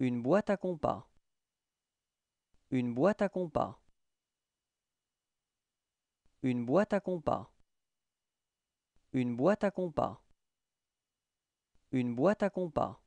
Une boîte à compas. Une boîte à compas. Une boîte à compas. Une boîte à compas. Une boîte à compas.